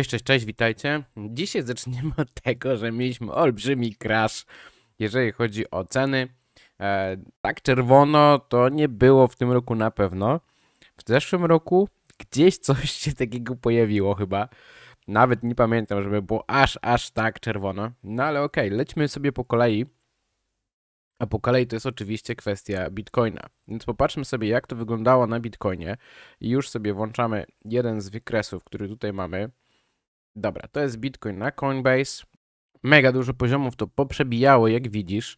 Cześć, cześć, cześć, witajcie. Dzisiaj zaczniemy od tego, że mieliśmy olbrzymi crash, jeżeli chodzi o ceny. E, tak czerwono to nie było w tym roku na pewno. W zeszłym roku gdzieś coś się takiego pojawiło chyba. Nawet nie pamiętam, żeby było aż, aż tak czerwono. No ale okej, okay, lećmy sobie po kolei. A po kolei to jest oczywiście kwestia bitcoina. Więc popatrzmy sobie, jak to wyglądało na bitcoinie. I już sobie włączamy jeden z wykresów, który tutaj mamy. Dobra, to jest Bitcoin na Coinbase. Mega dużo poziomów to poprzebijało, jak widzisz.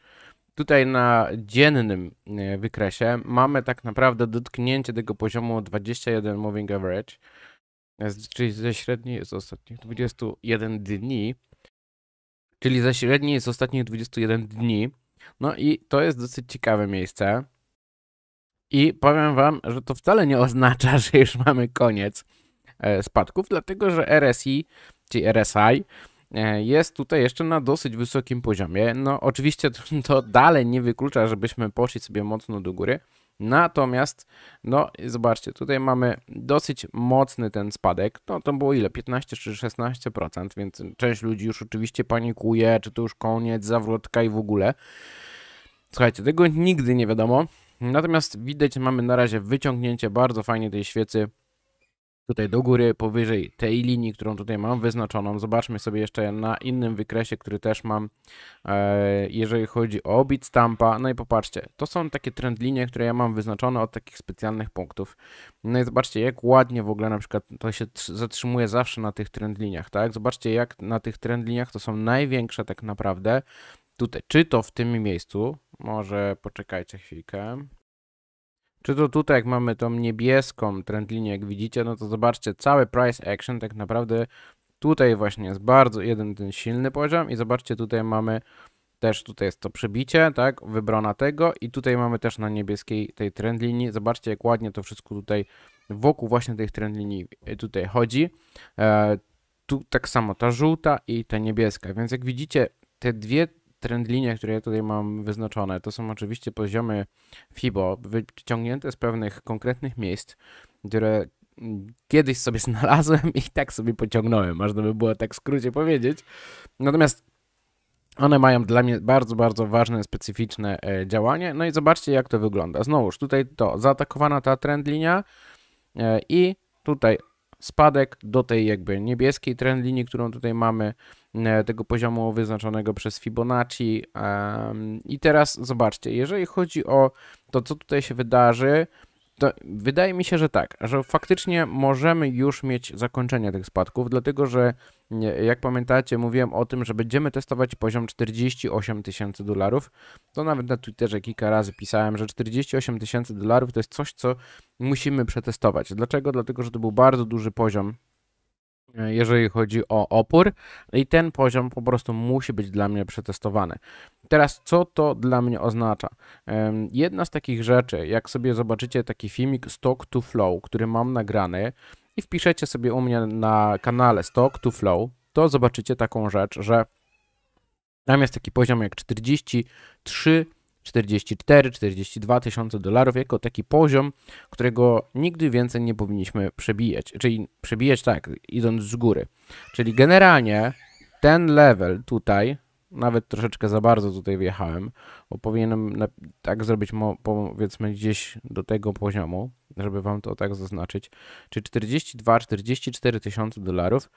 Tutaj na dziennym e, wykresie mamy tak naprawdę dotknięcie tego poziomu 21 moving average, e, czyli ze średniej z ostatnich 21 dni, czyli ze średniej z ostatnich 21 dni. No i to jest dosyć ciekawe miejsce. I powiem wam, że to wcale nie oznacza, że już mamy koniec E, spadków, dlatego że RSI, czyli RSI, e, jest tutaj jeszcze na dosyć wysokim poziomie. No, oczywiście to dalej nie wyklucza, żebyśmy poszli sobie mocno do góry. Natomiast, no zobaczcie, tutaj mamy dosyć mocny ten spadek. No to było ile? 15 czy 16%, więc część ludzi już oczywiście panikuje, czy to już koniec, zawrotka i w ogóle. Słuchajcie, tego nigdy nie wiadomo. Natomiast widać, mamy na razie wyciągnięcie bardzo fajnie tej świecy tutaj do góry, powyżej tej linii, którą tutaj mam wyznaczoną. Zobaczmy sobie jeszcze na innym wykresie, który też mam, e, jeżeli chodzi o bit stampa. No i popatrzcie, to są takie trend linie, które ja mam wyznaczone od takich specjalnych punktów. No i zobaczcie, jak ładnie w ogóle na przykład to się zatrzymuje zawsze na tych trend liniach, tak? Zobaczcie, jak na tych trend liniach to są największe tak naprawdę. Tutaj, czy to w tym miejscu, może poczekajcie chwilkę, czy to tutaj, jak mamy tą niebieską trendlinię, jak widzicie, no to zobaczcie, cały price action tak naprawdę tutaj właśnie jest bardzo jeden ten silny poziom i zobaczcie, tutaj mamy też tutaj jest to przebicie, tak, wybrana tego i tutaj mamy też na niebieskiej tej trendlinii, zobaczcie jak ładnie to wszystko tutaj wokół właśnie tych trendlinii e, tutaj chodzi. E, tu tak samo ta żółta i ta niebieska, więc jak widzicie te dwie trendlinie, które ja tutaj mam wyznaczone, to są oczywiście poziomy FIBO wyciągnięte z pewnych konkretnych miejsc, które mm, kiedyś sobie znalazłem i tak sobie pociągnąłem, można by było tak w skrócie powiedzieć. Natomiast one mają dla mnie bardzo, bardzo ważne, specyficzne e, działanie. No i zobaczcie, jak to wygląda. Znowuż tutaj to zaatakowana ta trendlinia e, i tutaj spadek do tej jakby niebieskiej trendlinii, którą tutaj mamy. E, tego poziomu wyznaczonego przez Fibonacci. I teraz zobaczcie, jeżeli chodzi o to, co tutaj się wydarzy, to wydaje mi się, że tak, że faktycznie możemy już mieć zakończenie tych spadków, dlatego że jak pamiętacie, mówiłem o tym, że będziemy testować poziom 48 tysięcy dolarów. To nawet na Twitterze kilka razy pisałem, że 48 tysięcy dolarów to jest coś, co musimy przetestować. Dlaczego? Dlatego, że to był bardzo duży poziom jeżeli chodzi o opór i ten poziom po prostu musi być dla mnie przetestowany. Teraz co to dla mnie oznacza? Jedna z takich rzeczy, jak sobie zobaczycie taki filmik Stock to Flow, który mam nagrany i wpiszecie sobie u mnie na kanale Stock to Flow, to zobaczycie taką rzecz, że tam jest taki poziom jak 43 44, 42 tysiące dolarów jako taki poziom, którego nigdy więcej nie powinniśmy przebijać. Czyli przebijać tak, idąc z góry. Czyli generalnie ten level tutaj, nawet troszeczkę za bardzo tutaj wjechałem, bo powinienem tak zrobić powiedzmy gdzieś do tego poziomu, żeby wam to tak zaznaczyć, czy 42, 44 tysiące dolarów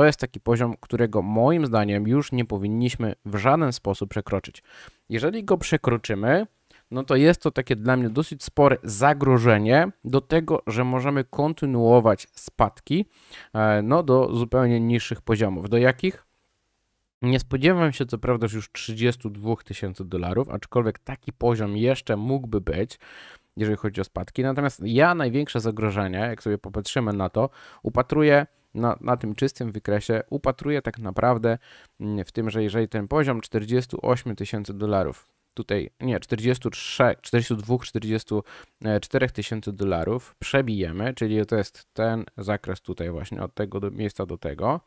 to jest taki poziom, którego moim zdaniem już nie powinniśmy w żaden sposób przekroczyć. Jeżeli go przekroczymy, no to jest to takie dla mnie dosyć spore zagrożenie do tego, że możemy kontynuować spadki e, no, do zupełnie niższych poziomów. Do jakich? Nie spodziewam się co prawda już 32 tysięcy dolarów, aczkolwiek taki poziom jeszcze mógłby być, jeżeli chodzi o spadki. Natomiast ja największe zagrożenie, jak sobie popatrzymy na to, upatruję na, na tym czystym wykresie upatruję tak naprawdę mm, w tym, że jeżeli ten poziom 48 tysięcy dolarów tutaj, nie, 43, 42, 44 tysięcy dolarów przebijemy, czyli to jest ten zakres tutaj właśnie od tego do, miejsca do tego,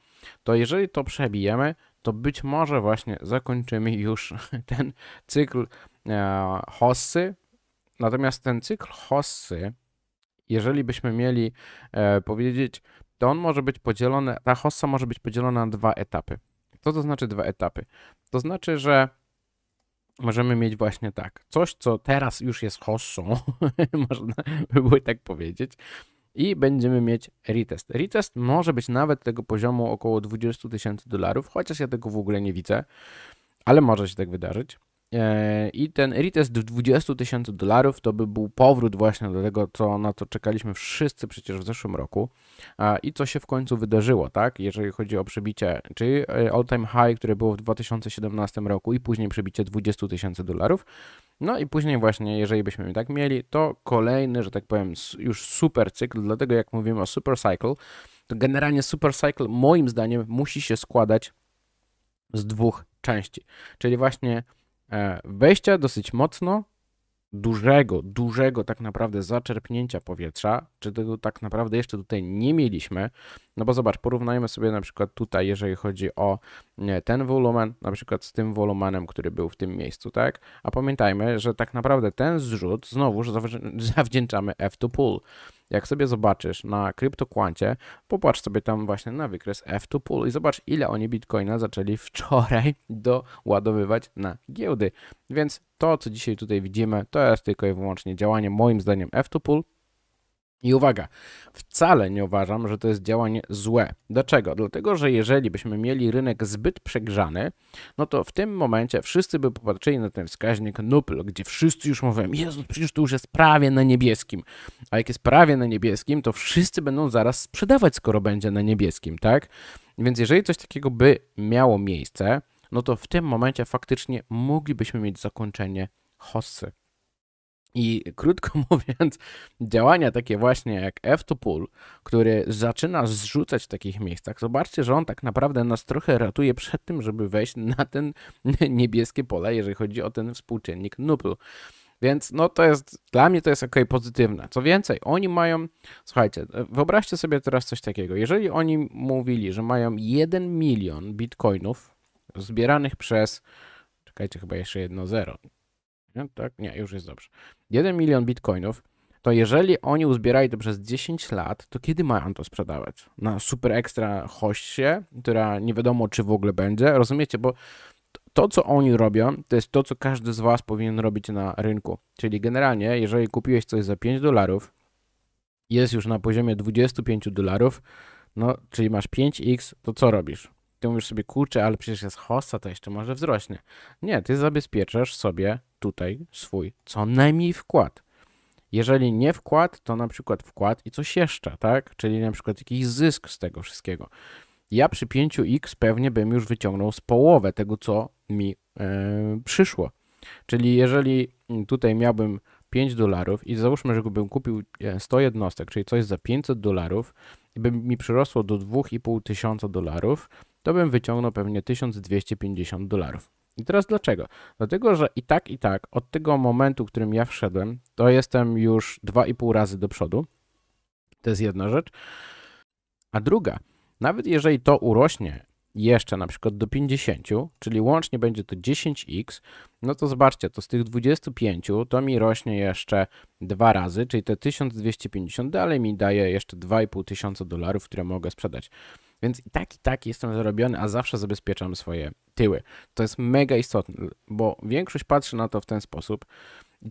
to jeżeli to przebijemy, to być może właśnie zakończymy już ten cykl e, hossy. Natomiast ten cykl hossy, jeżeli byśmy mieli e, powiedzieć, to on może być podzielony, ta hossa może być podzielona na dwa etapy. Co to znaczy dwa etapy? To znaczy, że możemy mieć właśnie tak, coś, co teraz już jest hossą, można by było tak powiedzieć, i będziemy mieć retest. Retest może być nawet tego poziomu około 20 tysięcy dolarów, chociaż ja tego w ogóle nie widzę, ale może się tak wydarzyć. E, I ten retest 20 tysięcy dolarów to by był powrót właśnie do tego, co, na co czekaliśmy wszyscy przecież w zeszłym roku i co się w końcu wydarzyło, tak? Jeżeli chodzi o przebicie, czyli e, all-time high, które było w 2017 roku i później przebicie 20 tysięcy dolarów. No i później właśnie, jeżeli byśmy tak mieli, to kolejny, że tak powiem, już super cykl, dlatego jak mówimy o super cycle, to generalnie super cycle moim zdaniem musi się składać z dwóch części, czyli właśnie E, wejścia dosyć mocno dużego, dużego tak naprawdę zaczerpnięcia powietrza, czy tego tak naprawdę jeszcze tutaj nie mieliśmy, no bo zobacz, porównajmy sobie na przykład tutaj, jeżeli chodzi o ten wolumen, na przykład z tym wolumenem, który był w tym miejscu, tak? A pamiętajmy, że tak naprawdę ten zrzut znowuż zawdzięczamy F to pull, jak sobie zobaczysz na kryptokwancie, popatrz sobie tam właśnie na wykres F2 Pool i zobacz ile oni Bitcoina zaczęli wczoraj doładowywać na giełdy. Więc to, co dzisiaj tutaj widzimy, to jest tylko i wyłącznie działanie moim zdaniem F2 Pool, i uwaga, wcale nie uważam, że to jest działanie złe. Dlaczego? Dlatego, że jeżeli byśmy mieli rynek zbyt przegrzany, no to w tym momencie wszyscy by popatrzyli na ten wskaźnik NUPL, gdzie wszyscy już mówią, Jezus, no przecież to już jest prawie na niebieskim. A jak jest prawie na niebieskim, to wszyscy będą zaraz sprzedawać, skoro będzie na niebieskim, tak? Więc jeżeli coś takiego by miało miejsce, no to w tym momencie faktycznie moglibyśmy mieć zakończenie hossy. I krótko mówiąc, działania takie właśnie jak f 2 pool który zaczyna zrzucać w takich miejscach, zobaczcie, że on tak naprawdę nas trochę ratuje przed tym, żeby wejść na ten niebieskie pole, jeżeli chodzi o ten współczynnik nupl. Więc no to jest, dla mnie to jest ok, pozytywne. Co więcej, oni mają, słuchajcie, wyobraźcie sobie teraz coś takiego. Jeżeli oni mówili, że mają 1 milion bitcoinów zbieranych przez, czekajcie, chyba jeszcze jedno zero, nie, tak, nie, już jest dobrze. 1 milion bitcoinów, to jeżeli oni uzbierali to przez 10 lat, to kiedy mają to sprzedawać? Na super ekstra hoście, która nie wiadomo, czy w ogóle będzie, rozumiecie? Bo to, co oni robią, to jest to, co każdy z Was powinien robić na rynku. Czyli generalnie, jeżeli kupiłeś coś za 5 dolarów, jest już na poziomie 25 dolarów, no, czyli masz 5x, to co robisz? Ty mówisz sobie, kurczę, ale przecież jest hossa, to jeszcze może wzrośnie. Nie, ty zabezpieczasz sobie tutaj swój co najmniej wkład. Jeżeli nie wkład, to na przykład wkład i coś jeszcze, tak? Czyli na przykład jakiś zysk z tego wszystkiego. Ja przy 5x pewnie bym już wyciągnął z połowę tego, co mi e, przyszło. Czyli jeżeli mm, tutaj miałbym 5 dolarów i załóżmy, że bym kupił 100 e, jednostek, czyli coś za 500 dolarów, i by mi przyrosło do 2,5 tysiąca dolarów, to bym wyciągnął pewnie 1250 dolarów. I teraz dlaczego? Dlatego, że i tak, i tak od tego momentu, w którym ja wszedłem, to jestem już 2,5 razy do przodu. To jest jedna rzecz. A druga, nawet jeżeli to urośnie jeszcze na przykład do 50, czyli łącznie będzie to 10x, no to zobaczcie, to z tych 25 to mi rośnie jeszcze dwa razy, czyli te 1250 dalej mi daje jeszcze tysiąca dolarów, które mogę sprzedać. Więc i tak, i tak jestem zarobiony, a zawsze zabezpieczam swoje tyły. To jest mega istotne, bo większość patrzy na to w ten sposób,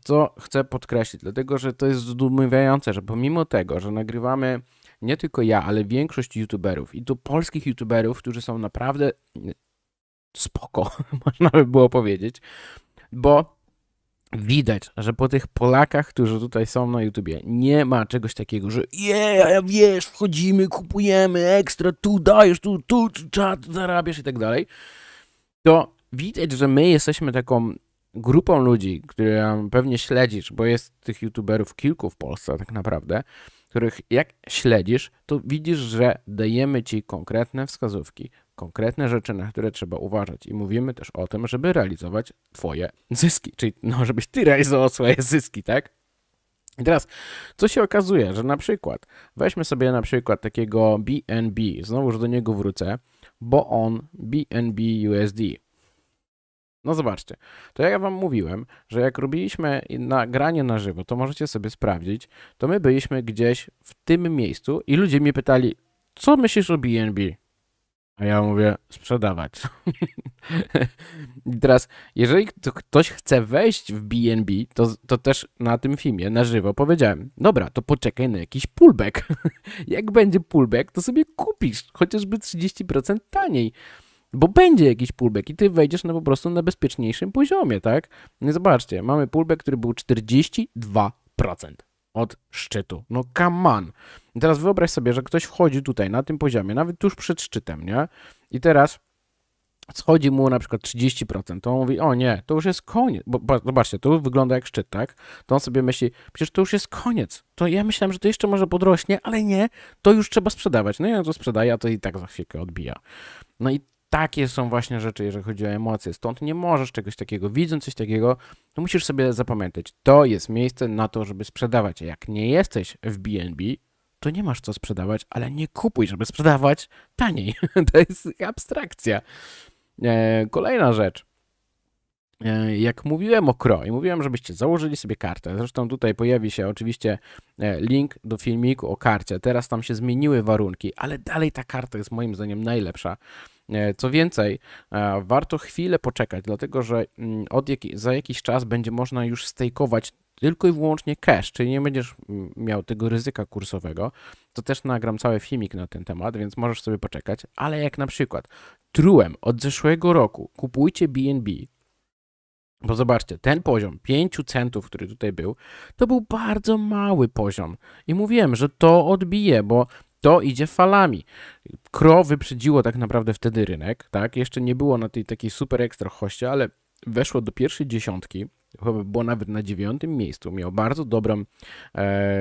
co chcę podkreślić, dlatego że to jest zdumiewające, że pomimo tego, że nagrywamy nie tylko ja, ale większość youtuberów i tu polskich youtuberów, którzy są naprawdę spoko, można by było powiedzieć, bo widać, że po tych Polakach, którzy tutaj są na YouTubie, nie ma czegoś takiego, że je, yeah, wiesz, wchodzimy, kupujemy, ekstra, tu dajesz, tu, tu, tu czat, zarabiasz i tak dalej, to widać, że my jesteśmy taką grupą ludzi, które pewnie śledzisz, bo jest tych YouTuberów kilku w Polsce tak naprawdę, których jak śledzisz, to widzisz, że dajemy ci konkretne wskazówki, konkretne rzeczy, na które trzeba uważać. I mówimy też o tym, żeby realizować Twoje zyski, czyli no, żebyś Ty realizował swoje zyski, tak? I teraz, co się okazuje, że na przykład, weźmy sobie na przykład takiego BNB, znowuż do niego wrócę, bo on BNB USD. No zobaczcie, to jak ja wam mówiłem, że jak robiliśmy nagranie na żywo, to możecie sobie sprawdzić, to my byliśmy gdzieś w tym miejscu i ludzie mnie pytali, co myślisz o BNB? A ja mówię, sprzedawać. I teraz, jeżeli ktoś chce wejść w BNB, to, to też na tym filmie na żywo powiedziałem, dobra, to poczekaj na jakiś pullback. Jak będzie pullback, to sobie kupisz chociażby 30% taniej, bo będzie jakiś pullback i ty wejdziesz na po prostu na bezpieczniejszym poziomie, tak? No zobaczcie, mamy pullback, który był 42% od szczytu. No come on. I teraz wyobraź sobie, że ktoś wchodzi tutaj na tym poziomie, nawet tuż przed szczytem, nie? I teraz schodzi mu na przykład 30%, to on mówi, o nie, to już jest koniec, bo zobaczcie, to wygląda jak szczyt, tak? To on sobie myśli, przecież to już jest koniec, to ja myślałem, że to jeszcze może podrośnie, ale nie, to już trzeba sprzedawać, no i on to sprzedaje, a to i tak za chwilkę odbija. No i takie są właśnie rzeczy, jeżeli chodzi o emocje, stąd nie możesz czegoś takiego, widząc coś takiego, to musisz sobie zapamiętać, to jest miejsce na to, żeby sprzedawać, jak nie jesteś w BNB, to nie masz co sprzedawać, ale nie kupuj, żeby sprzedawać taniej. To jest abstrakcja. E, kolejna rzecz. E, jak mówiłem o Kro i mówiłem, żebyście założyli sobie kartę, zresztą tutaj pojawi się oczywiście e, link do filmiku o karcie. Teraz tam się zmieniły warunki, ale dalej ta karta jest moim zdaniem najlepsza. Co więcej, warto chwilę poczekać, dlatego że mm, od jak, za jakiś czas będzie można już stejkować tylko i wyłącznie cash, czyli nie będziesz miał tego ryzyka kursowego, to też nagram cały filmik na ten temat, więc możesz sobie poczekać, ale jak na przykład trułem od zeszłego roku kupujcie BNB, bo zobaczcie, ten poziom 5 centów, który tutaj był, to był bardzo mały poziom. I mówiłem, że to odbije, bo to idzie falami. Kro wyprzedziło tak naprawdę wtedy rynek, tak? Jeszcze nie było na tej takiej super ekstra hoście, ale weszło do pierwszej dziesiątki, chyba było nawet na dziewiątym miejscu, miał bardzo dobrą, e,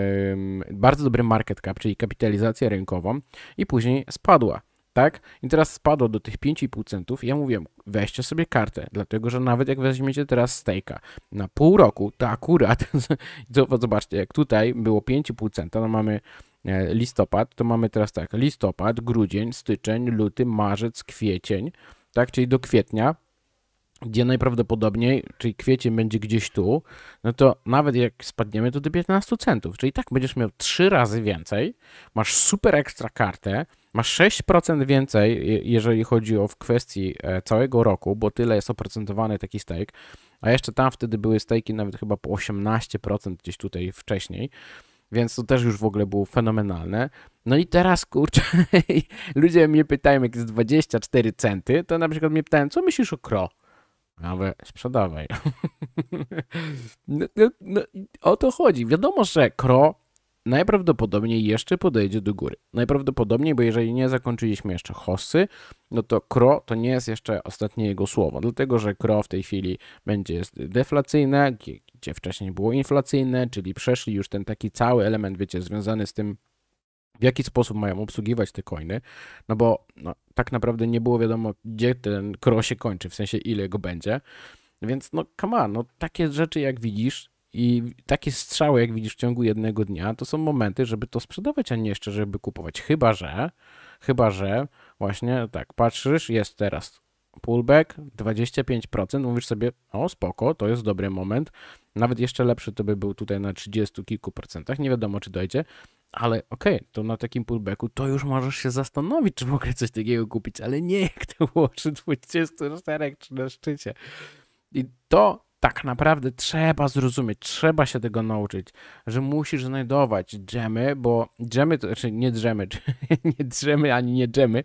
bardzo dobry market cap, czyli kapitalizację rynkową i później spadła. Tak? I teraz spadło do tych 5,5 centów. Ja mówiłem, weźcie sobie kartę, dlatego że nawet jak weźmiecie teraz stejka na pół roku, to akurat, zobaczcie, jak tutaj było 5,5 centa, no mamy e, listopad, to mamy teraz tak, listopad, grudzień, styczeń, luty, marzec, kwiecień, tak, czyli do kwietnia gdzie najprawdopodobniej, czyli kwiecień będzie gdzieś tu, no to nawet jak spadniemy, to do 15 centów. Czyli tak będziesz miał 3 razy więcej, masz super ekstra kartę, masz 6% więcej, jeżeli chodzi o w kwestii e, całego roku, bo tyle jest oprocentowany taki stake, a jeszcze tam wtedy były stejki nawet chyba po 18% gdzieś tutaj wcześniej więc to też już w ogóle było fenomenalne. No i teraz, kurczę, ludzie mnie pytają, jak jest 24 centy, to na przykład mnie pytają, co myślisz o Kro? ale sprzedawaj. no, no, no, o to chodzi. Wiadomo, że Kro najprawdopodobniej jeszcze podejdzie do góry. Najprawdopodobniej, bo jeżeli nie zakończyliśmy jeszcze hossy, no to Kro to nie jest jeszcze ostatnie jego słowo, dlatego że Kro w tej chwili będzie deflacyjne, gdzie wcześniej było inflacyjne, czyli przeszli już ten taki cały element, wiecie, związany z tym w jaki sposób mają obsługiwać te coiny, no bo no, tak naprawdę nie było wiadomo, gdzie ten kro się kończy, w sensie ile go będzie. Więc no come on, no, takie rzeczy jak widzisz i takie strzały jak widzisz w ciągu jednego dnia, to są momenty, żeby to sprzedawać, a nie jeszcze, żeby kupować. Chyba, że, chyba, że właśnie tak, patrzysz, jest teraz pullback 25%, mówisz sobie, o spoko, to jest dobry moment, nawet jeszcze lepszy to by był tutaj na 30 kilku procentach, nie wiadomo czy dojdzie, ale okej, okay, to na takim pullbacku to już możesz się zastanowić, czy mogę coś takiego kupić, ale nie jak to było przy 24 czy na szczycie. I to tak naprawdę trzeba zrozumieć, trzeba się tego nauczyć, że musisz znajdować dżemy, bo dżemy to znaczy nie dżemy, nie dżemy ani nie dżemy,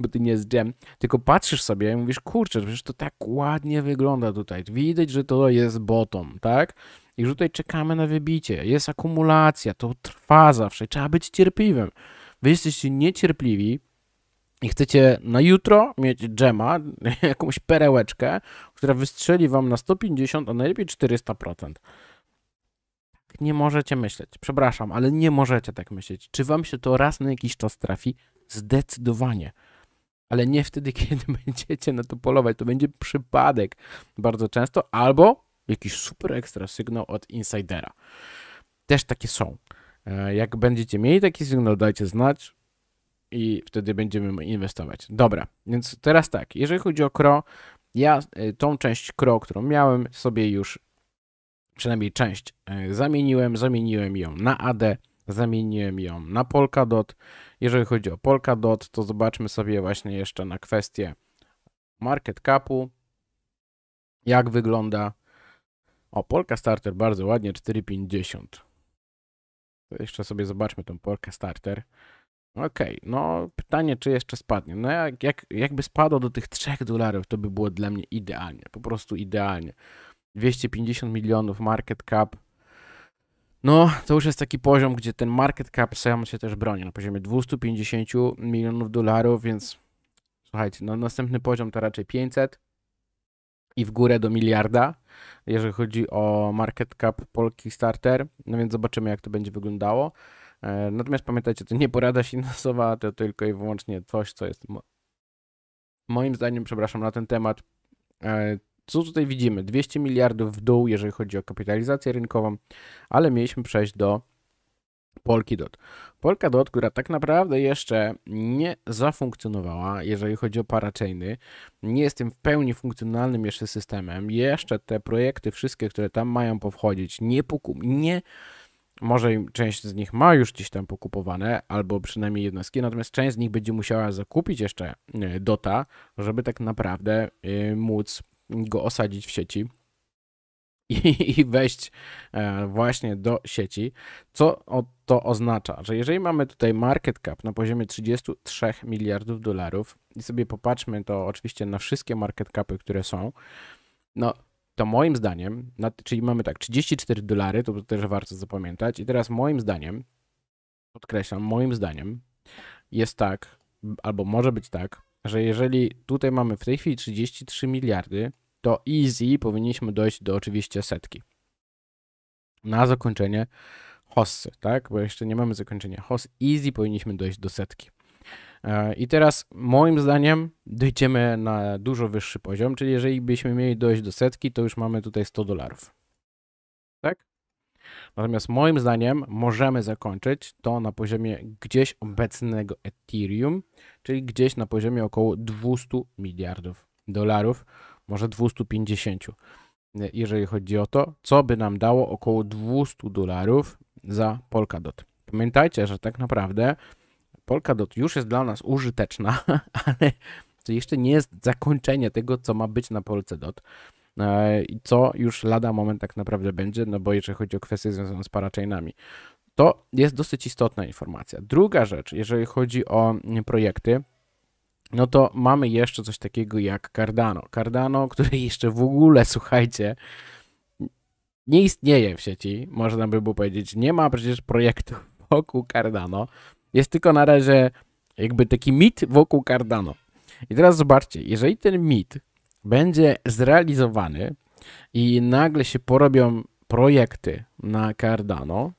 bo ty nie jest dżem, tylko patrzysz sobie i mówisz, kurczę, przecież to tak ładnie wygląda tutaj, widać, że to jest bottom, tak? już tutaj czekamy na wybicie. Jest akumulacja, to trwa zawsze. Trzeba być cierpliwym. Wy jesteście niecierpliwi i chcecie na jutro mieć dżema, jakąś perełeczkę, która wystrzeli wam na 150, a najlepiej 400%. Tak nie możecie myśleć. Przepraszam, ale nie możecie tak myśleć. Czy wam się to raz na jakiś czas trafi? Zdecydowanie ale nie wtedy, kiedy będziecie na to polować. To będzie przypadek bardzo często, albo jakiś super ekstra sygnał od insidera. Też takie są. E, jak będziecie mieli taki sygnał, dajcie znać i wtedy będziemy inwestować. Dobra, więc teraz tak, jeżeli chodzi o KRO, ja e, tą część KRO, którą miałem, sobie już przynajmniej część e, zamieniłem. Zamieniłem ją na AD, zamieniłem ją na Polkadot. Jeżeli chodzi o Polkadot, to zobaczmy sobie właśnie jeszcze na kwestię market capu, jak wygląda o, Polka Starter bardzo ładnie, 4,50. Jeszcze sobie zobaczmy tą Polkę Starter. Okej, okay, no pytanie, czy jeszcze spadnie. No jak, jak, jakby spadło do tych 3 dolarów, to by było dla mnie idealnie, po prostu idealnie. 250 milionów market cap. No, to już jest taki poziom, gdzie ten market cap sam się też broni na poziomie 250 milionów dolarów, więc słuchajcie, no następny poziom to raczej 500 i w górę do miliarda, jeżeli chodzi o market cap Polki Starter. No więc zobaczymy, jak to będzie wyglądało. E, natomiast pamiętajcie, to nie porada finansowa, to tylko i wyłącznie coś, co jest moim zdaniem, przepraszam, na ten temat. E, co tutaj widzimy? 200 miliardów w dół, jeżeli chodzi o kapitalizację rynkową, ale mieliśmy przejść do Polkidot. Polkadot, która tak naprawdę jeszcze nie zafunkcjonowała, jeżeli chodzi o parachainy, nie jest tym w pełni funkcjonalnym jeszcze systemem. Jeszcze te projekty, wszystkie, które tam mają powchodzić, nie, poku- nie może część z nich ma już gdzieś tam pokupowane, albo przynajmniej jednostki, natomiast część z nich będzie musiała zakupić jeszcze e, DOTA, żeby tak naprawdę e, móc go osadzić w sieci i, i wejść e, właśnie do sieci. Co to oznacza? Że jeżeli mamy tutaj market cap na poziomie 33 miliardów dolarów i sobie popatrzmy to oczywiście na wszystkie market capy, które są, no to moim zdaniem, czyli mamy tak 34 dolary, to też warto zapamiętać. I teraz moim zdaniem, podkreślam, moim zdaniem jest tak, albo może być tak, że jeżeli tutaj mamy w tej chwili 33 miliardy, to easy powinniśmy dojść do oczywiście setki. Na zakończenie hossy, tak? Bo jeszcze nie mamy zakończenia hoss. Easy powinniśmy dojść do setki. E, I teraz moim zdaniem dojdziemy na dużo wyższy poziom, czyli jeżeli byśmy mieli dojść do setki, to już mamy tutaj 100 dolarów. Tak? Natomiast moim zdaniem możemy zakończyć to na poziomie gdzieś obecnego Ethereum, czyli gdzieś na poziomie około 200 miliardów dolarów, może 250, jeżeli chodzi o to, co by nam dało około 200 dolarów za Polkadot. Pamiętajcie, że tak naprawdę Polkadot już jest dla nas użyteczna, ale to jeszcze nie jest zakończenie tego, co ma być na Polce Dot e, i co już lada moment tak naprawdę będzie, no bo jeżeli chodzi o kwestie związane z parachainami. To jest dosyć istotna informacja. Druga rzecz, jeżeli chodzi o projekty, no to mamy jeszcze coś takiego jak Cardano. Cardano, który jeszcze w ogóle, słuchajcie, nie istnieje w sieci, można by było powiedzieć. Nie ma przecież projektu wokół Cardano. Jest tylko na razie jakby taki mit wokół Cardano. I teraz zobaczcie, jeżeli ten mit będzie zrealizowany i nagle się porobią projekty na Cardano,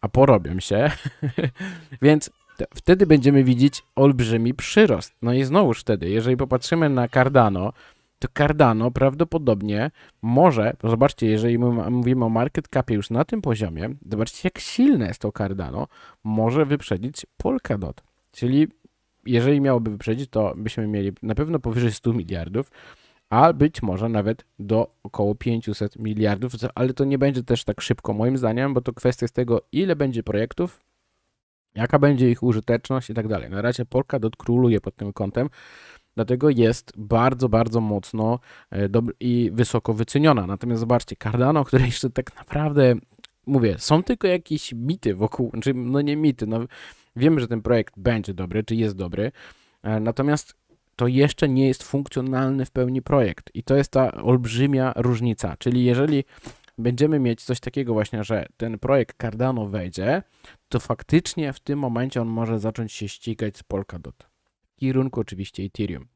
a porobią się, więc wtedy będziemy widzieć olbrzymi przyrost. No i znowuż wtedy, jeżeli popatrzymy na Cardano, to Cardano prawdopodobnie może, zobaczcie, jeżeli mówimy o market capie już na tym poziomie, zobaczcie jak silne jest to Cardano, może wyprzedzić Polkadot. Czyli jeżeli miałoby wyprzedzić, to byśmy mieli na pewno powyżej 100 miliardów, a być może nawet do około 500 miliardów, ale to nie będzie też tak szybko moim zdaniem, bo to kwestia z tego, ile będzie projektów, jaka będzie ich użyteczność i tak dalej. Na razie Polkadot króluje pod tym kątem, dlatego jest bardzo, bardzo mocno e, i wysoko wyceniona. Natomiast zobaczcie, Cardano, które jeszcze tak naprawdę, mówię, są tylko jakieś mity wokół, znaczy, no nie mity, no wiemy, że ten projekt będzie dobry, czy jest dobry, e, natomiast to jeszcze nie jest funkcjonalny w pełni projekt. I to jest ta olbrzymia różnica. Czyli jeżeli będziemy mieć coś takiego właśnie, że ten projekt Cardano wejdzie, to faktycznie w tym momencie on może zacząć się ścigać z Polkadot. W kierunku oczywiście Ethereum.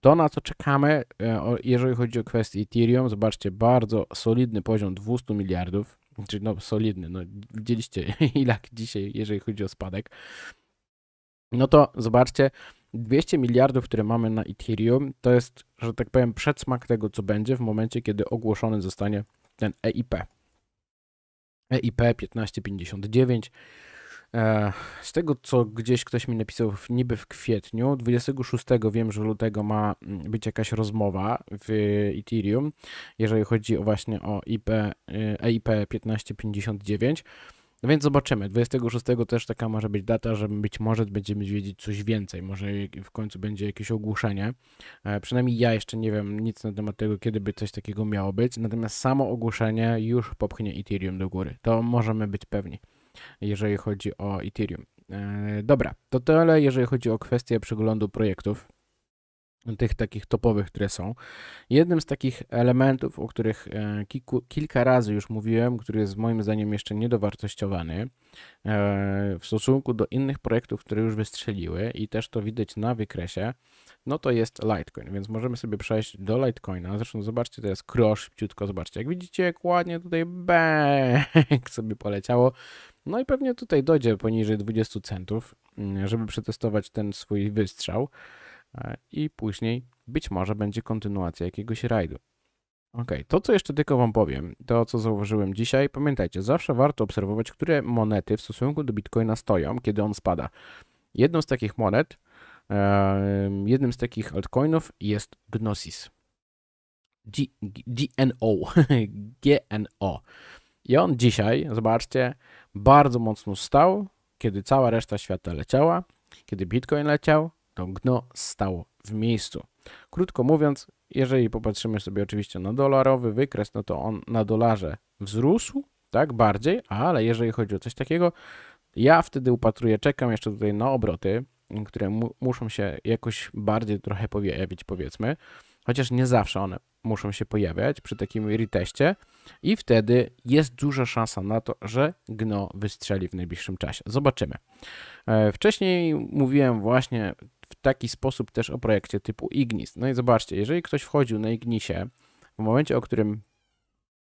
To na co czekamy, e, jeżeli chodzi o kwestię Ethereum, zobaczcie, bardzo solidny poziom 200 miliardów, czyli znaczy, no solidny, no widzieliście ile dzisiaj, jeżeli chodzi o spadek. No to zobaczcie, 200 miliardów, które mamy na Ethereum, to jest, że tak powiem, przedsmak tego, co będzie w momencie, kiedy ogłoszony zostanie ten EIP. EIP 1559. Z tego, co gdzieś ktoś mi napisał, niby w kwietniu, 26 wiem, że lutego ma mm, być jakaś rozmowa w Ethereum, jeżeli chodzi o właśnie o IP, EIP 1559. No więc zobaczymy. 26 też taka może być data, że być może będziemy wiedzieć coś więcej. Może w końcu będzie jakieś ogłoszenie. E, przynajmniej ja jeszcze nie wiem nic na temat tego, kiedy by coś takiego miało być. Natomiast samo ogłoszenie już popchnie Ethereum do góry. To możemy być pewni, jeżeli chodzi o Ethereum. E, dobra, to tyle, jeżeli chodzi o kwestię przeglądu projektów tych takich topowych, które są. Jednym z takich elementów, o których e, kilku, kilka razy już mówiłem, który jest moim zdaniem jeszcze niedowartościowany e, w stosunku do innych projektów, które już wystrzeliły i też to widać na wykresie, no to jest Litecoin, więc możemy sobie przejść do Litecoina. Zresztą zobaczcie, to jest krosz wciutko. zobaczcie, jak widzicie, jak ładnie tutaj bang sobie poleciało. No i pewnie tutaj dojdzie poniżej 20 centów, mm, żeby przetestować ten swój wystrzał. E, i później być może będzie kontynuacja jakiegoś rajdu. Ok, to co jeszcze tylko Wam powiem, to co zauważyłem dzisiaj, pamiętajcie, zawsze warto obserwować, które monety w stosunku do Bitcoina stoją, kiedy on spada. Jedną z takich monet, jednym z takich altcoinów jest Gnosis. G, GNO. GNO. I on dzisiaj, zobaczcie, bardzo mocno stał, kiedy cała reszta świata leciała, kiedy Bitcoin leciał, to gno stało w miejscu. Krótko mówiąc, jeżeli popatrzymy sobie oczywiście na dolarowy wykres, no to on na dolarze wzrósł, tak, bardziej, ale jeżeli chodzi o coś takiego, ja wtedy upatruję, czekam jeszcze tutaj na obroty, które mu muszą się jakoś bardziej trochę pojawić, powiedzmy, chociaż nie zawsze one muszą się pojawiać przy takim reteście i wtedy jest duża szansa na to, że gno wystrzeli w najbliższym czasie. Zobaczymy. E, wcześniej mówiłem właśnie taki sposób też o projekcie typu Ignis. No i zobaczcie, jeżeli ktoś wchodził na Ignisie w momencie, o którym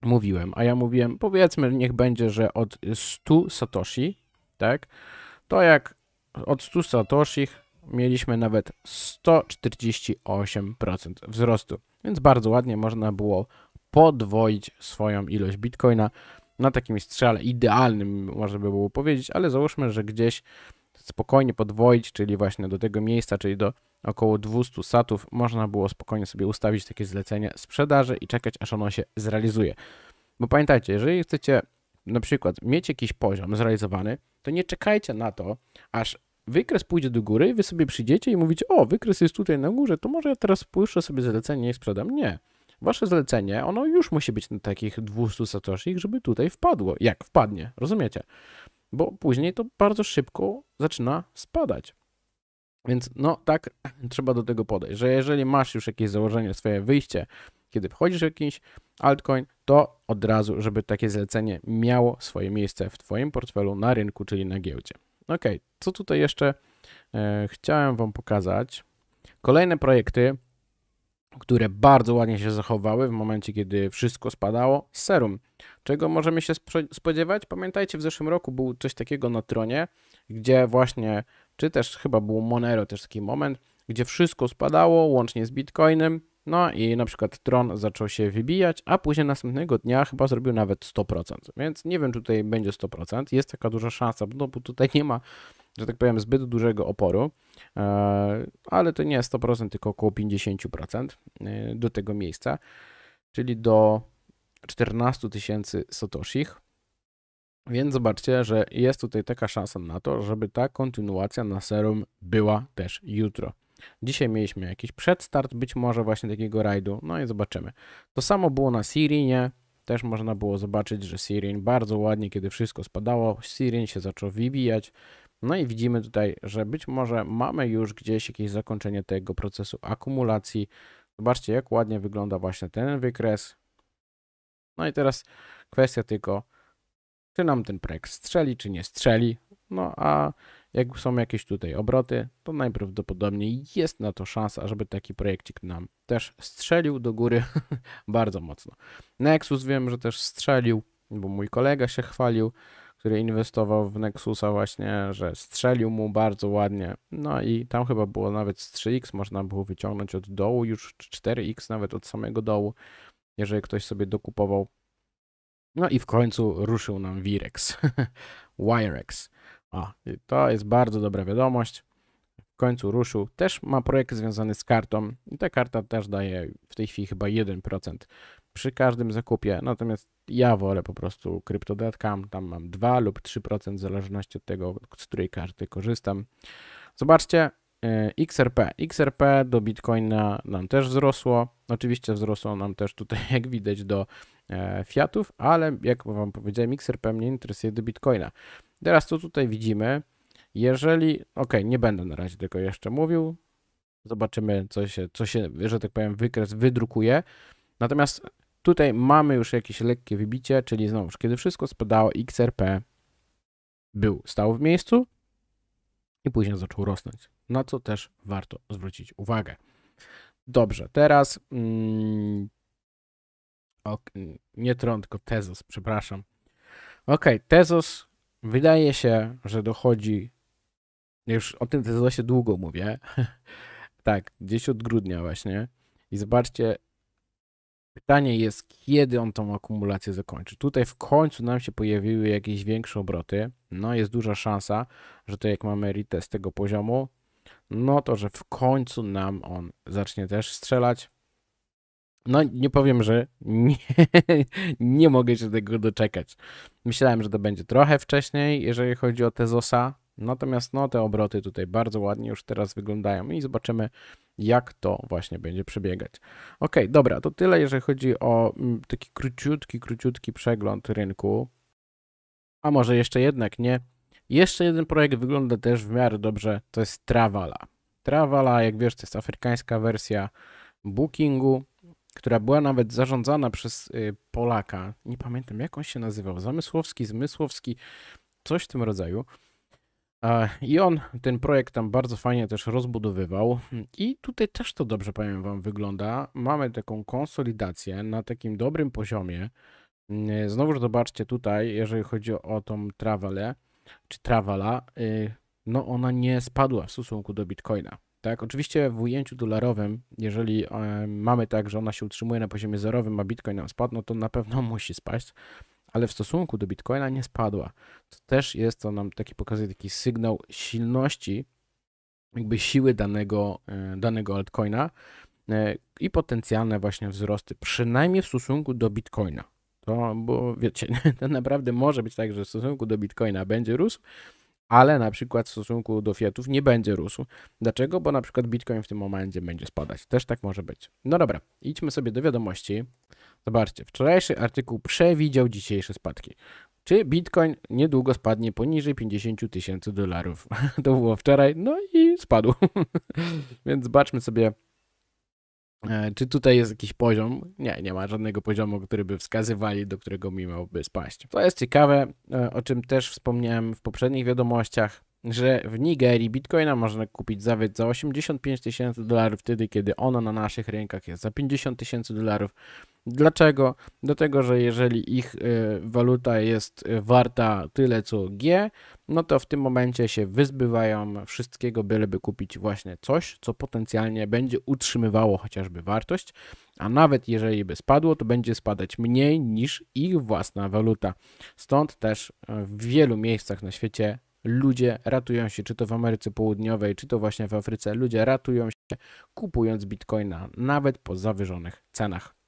mówiłem, a ja mówiłem, powiedzmy, niech będzie, że od 100 Satoshi, tak, to jak od 100 Satoshi mieliśmy nawet 148% wzrostu, więc bardzo ładnie można było podwoić swoją ilość bitcoina na takim strzale idealnym, można by było powiedzieć, ale załóżmy, że gdzieś spokojnie podwoić, czyli właśnie do tego miejsca, czyli do około 200 satów, można było spokojnie sobie ustawić takie zlecenie sprzedaży i czekać, aż ono się zrealizuje. Bo pamiętajcie, jeżeli chcecie na przykład mieć jakiś poziom zrealizowany, to nie czekajcie na to, aż wykres pójdzie do góry i wy sobie przyjdziecie i mówicie, o, wykres jest tutaj na górze, to może ja teraz puszczę sobie zlecenie i sprzedam. Nie. Wasze zlecenie, ono już musi być na takich 200 satoshi, żeby tutaj wpadło. Jak wpadnie, rozumiecie? bo później to bardzo szybko zaczyna spadać. Więc no tak trzeba do tego podejść, że jeżeli masz już jakieś założenie, swoje wyjście, kiedy wchodzisz w jakiś altcoin, to od razu, żeby takie zlecenie miało swoje miejsce w Twoim portfelu na rynku, czyli na giełdzie. Ok, co tutaj jeszcze e, chciałem Wam pokazać? Kolejne projekty, które bardzo ładnie się zachowały w momencie, kiedy wszystko spadało, serum. Czego możemy się spodziewać? Pamiętajcie, w zeszłym roku był coś takiego na tronie, gdzie właśnie, czy też chyba był Monero, też taki moment, gdzie wszystko spadało, łącznie z Bitcoinem, no i na przykład Tron zaczął się wybijać, a później następnego dnia chyba zrobił nawet 100%. Więc nie wiem, czy tutaj będzie 100%. Jest taka duża szansa, no bo tutaj nie ma że tak powiem, zbyt dużego oporu, e, ale to nie 100%, tylko około 50% e, do tego miejsca, czyli do 14 tysięcy Satoshich. Więc zobaczcie, że jest tutaj taka szansa na to, żeby ta kontynuacja na serum była też jutro. Dzisiaj mieliśmy jakiś przedstart, być może właśnie takiego rajdu, no i zobaczymy. To samo było na Sirinie, też można było zobaczyć, że Sirin bardzo ładnie, kiedy wszystko spadało, Sirin się zaczął wybijać, no i widzimy tutaj, że być może mamy już gdzieś jakieś zakończenie tego procesu akumulacji. Zobaczcie, jak ładnie wygląda właśnie ten wykres. No i teraz kwestia tylko, czy nam ten projekt strzeli, czy nie strzeli. No a jak są jakieś tutaj obroty, to najprawdopodobniej jest na to szansa, żeby taki projekcik nam też strzelił do góry bardzo mocno. Nexus wiem, że też strzelił, bo mój kolega się chwalił który inwestował w Nexusa właśnie, że strzelił mu bardzo ładnie. No i tam chyba było nawet z 3x można było wyciągnąć od dołu, już 4x nawet od samego dołu, jeżeli ktoś sobie dokupował. No i w końcu ruszył nam Wirex, Wirex. A, to jest bardzo dobra wiadomość. W końcu ruszył. Też ma projekt związany z kartą i ta karta też daje w tej chwili chyba 1% przy każdym zakupie. Natomiast ja wolę po prostu kryptodatkam. Tam mam 2 lub 3% w zależności od tego, z której karty korzystam. Zobaczcie, y, XRP. XRP do Bitcoina nam też wzrosło. Oczywiście wzrosło nam też tutaj, jak widać, do e, fiatów, ale jak Wam powiedziałem, XRP mnie interesuje do Bitcoina. Teraz co tutaj widzimy? Jeżeli, ok, nie będę na razie tego jeszcze mówił, zobaczymy, co się, co się, że tak powiem, wykres wydrukuje. Natomiast Tutaj mamy już jakieś lekkie wybicie, czyli znowu, kiedy wszystko spadało, XRP był, stał w miejscu i później zaczął rosnąć, na co też warto zwrócić uwagę. Dobrze, teraz mm, nie Tron, tylko Tezos, przepraszam. Ok, Tezos wydaje się, że dochodzi, już o tym Tezosie długo mówię, tak, gdzieś od grudnia właśnie i zobaczcie, Pytanie jest, kiedy on tą akumulację zakończy. Tutaj w końcu nam się pojawiły jakieś większe obroty. No jest duża szansa, że to jak mamy retest tego poziomu, no to, że w końcu nam on zacznie też strzelać. No nie powiem, że nie, nie mogę się tego doczekać. Myślałem, że to będzie trochę wcześniej, jeżeli chodzi o Tezosa, Natomiast no, te obroty tutaj bardzo ładnie już teraz wyglądają i zobaczymy, jak to właśnie będzie przebiegać. Ok, dobra, to tyle, jeżeli chodzi o mm, taki króciutki, króciutki przegląd rynku. A może jeszcze jednak nie. Jeszcze jeden projekt wygląda też w miarę dobrze, to jest Travala. Travala, jak wiesz, to jest afrykańska wersja Bookingu, która była nawet zarządzana przez y, Polaka. Nie pamiętam, jak on się nazywał. Zamysłowski, Zmysłowski, coś w tym rodzaju. I on ten projekt tam bardzo fajnie też rozbudowywał. I tutaj też to dobrze powiem Wam wygląda. Mamy taką konsolidację na takim dobrym poziomie. Mm, znowuż zobaczcie tutaj, jeżeli chodzi o tą Travale czy trawala, y, no ona nie spadła w stosunku do bitcoina. Tak, oczywiście w ujęciu dolarowym, jeżeli mamy tak, że ona się utrzymuje na poziomie zerowym, a bitcoin nam spadł, no to na pewno musi spaść ale w stosunku do Bitcoina nie spadła. To też jest to nam taki pokazuje taki sygnał silności, jakby siły danego, e, danego altcoina e, i potencjalne właśnie wzrosty, przynajmniej w stosunku do Bitcoina. To, bo wiecie, to naprawdę może być tak, że w stosunku do Bitcoina będzie rósł, ale na przykład w stosunku do fiatów nie będzie rósł. Dlaczego? Bo na przykład Bitcoin w tym momencie będzie spadać. Też tak może być. No dobra, idźmy sobie do wiadomości. Zobaczcie, wczorajszy artykuł przewidział dzisiejsze spadki. Czy Bitcoin niedługo spadnie poniżej 50 tysięcy dolarów? To było wczoraj, no i spadł. Więc zobaczmy sobie, e, czy tutaj jest jakiś poziom? Nie, nie ma żadnego poziomu, który by wskazywali, do którego mi miałby spaść. To jest ciekawe, e, o czym też wspomniałem w poprzednich wiadomościach, że w Nigerii bitcoina można kupić nawet za 85 tysięcy dolarów wtedy, kiedy ono na naszych rynkach jest za 50 tysięcy dolarów. Dlaczego? Dlatego, że jeżeli ich y, waluta jest y, warta tyle co G, no to w tym momencie się wyzbywają wszystkiego, byleby kupić właśnie coś, co potencjalnie będzie utrzymywało chociażby wartość, a nawet jeżeli by spadło, to będzie spadać mniej niż ich własna waluta. Stąd też y, w wielu miejscach na świecie ludzie ratują się, czy to w Ameryce Południowej, czy to właśnie w Afryce, ludzie ratują się kupując bitcoina nawet po zawyżonych cenach.